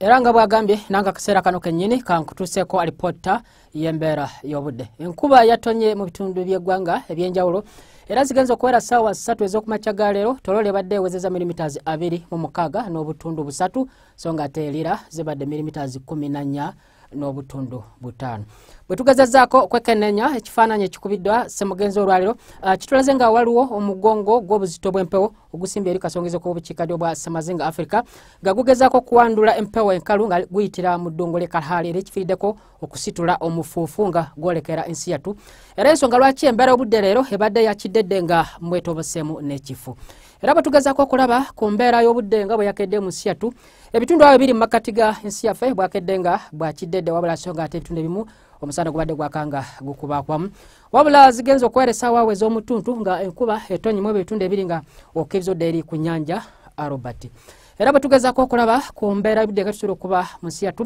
era nga bwagambye nanga akaseera kano kennyini kankutuseeko alipota yembeera yobudde enkuba yatonye mu bitundu byeggwanga ebyenjawulo era zigenza okuwera saawa ssatu ezokumakya ga leero tolola ebadde ewezeza mirimitas abiri mu mukaaga n'obutundu busatu so nga ateerira zibadde mirimitas kumi na nnya n'obutundu butaano bwe tugezezaako okwekenneenya ekifaananyi ekikubiddwa semugenzi olwaliro uh, kitulaze nga waliwo omugongo gw'obuzito bw'empewo ogusimbye eri kasongeza k'obukiikaddyo bwa semazinga africa nga gugezaako okuwandula empewo enkalu nga guyitira mu ddungu lyekalhaali era ekifiiriddeko okusitula omufuufu nga gwolekera ensi yatu era ensonga lwaki embeera obudde leero ebadde yakiddedde nga mwetobeseemu n'ekifo era batugezako okulaba ku mbeera y'obudde nga bwe yakedde mu siatu ebitundu awo biri mu makkati ga ensi yaffe bwakedde nga bwakiddedde wabula songa ate ebitundu ebimu omusana gubadde gwaka nga gukubakwamu wabula zigenza okuwera esaawaawo ez'omutuntu nga enkuba etonyimu ebitundu ebiri nga okkirizodde eri ku nyanja arobert era bwe tugezako okulaba ku mbeera y'obudde nga tusobola okuba mu siatu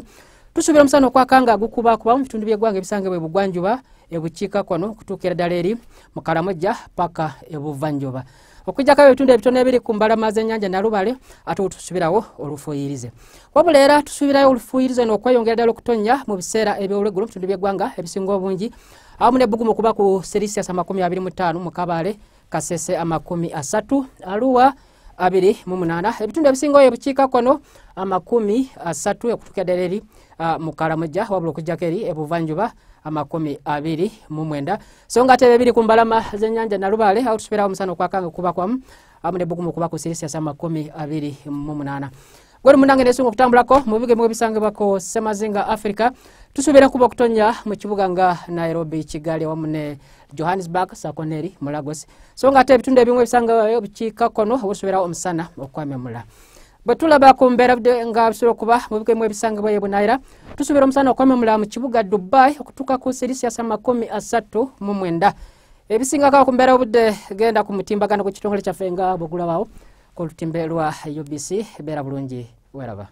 tusuubira omusana okwakanga agukuba kuba mubitundu byegwanga ebisange bwe bugwanjuba ebukiikakono okutuukira ddala eri mukalamuja paka ebuvanjuba okwijjako ebitundu ebitono ebiri ku mbalama zenyanja nalubale ate wetusuubirawo olufuyirize wabula era tusuubirayo olufuyirize nookweyongera ddala okutonya mu biseera ebyolweggulu mubitundu byegwanga ebisinga obungi awamu nebugumu okuba ku sirisiasa 25 mukabale kasese 3 aluwa abiri mu munaana ebitundu ebisinga oyo kono amakumi asatu okutuuka eddala eri mu karamujja wabula okujjako eri ebuvanjuba amakumi abiri mu mwenda so nga tebe biri ku mbalama zenyanja nalubaale awo tusuubirawo omusana okwakanga okuba kwamu amu nebugumu okuba ku sirisiasa amakumi abiri mu munaana gwe olumu nange nesunga okutambulako mu bigemo ebisangibwako semazinga africa tusuubira kuba okutonya mu kibuga nga nairobi kigali awamu ne johannesburg sakoneri mulagos so nga ate ebitundu ebimu ebisangibwayo bikiikakono obusuubira omusana okwamyamula bwe tulaba ku mbeera nga bisobola okuba mu bigemo ebisangibwayo ebunaira tusuubira omusana okwamyamula mu kibuga dubai okutuuka ku sirisiasa makumi asatu mu mwenda ebisingakawo ku mbeera obudde genda ku mutimbagano gwekitongole kyaffe nga bwegulabawo ku lutimbe lwa ubc beera bulungi Ouais, là-bas.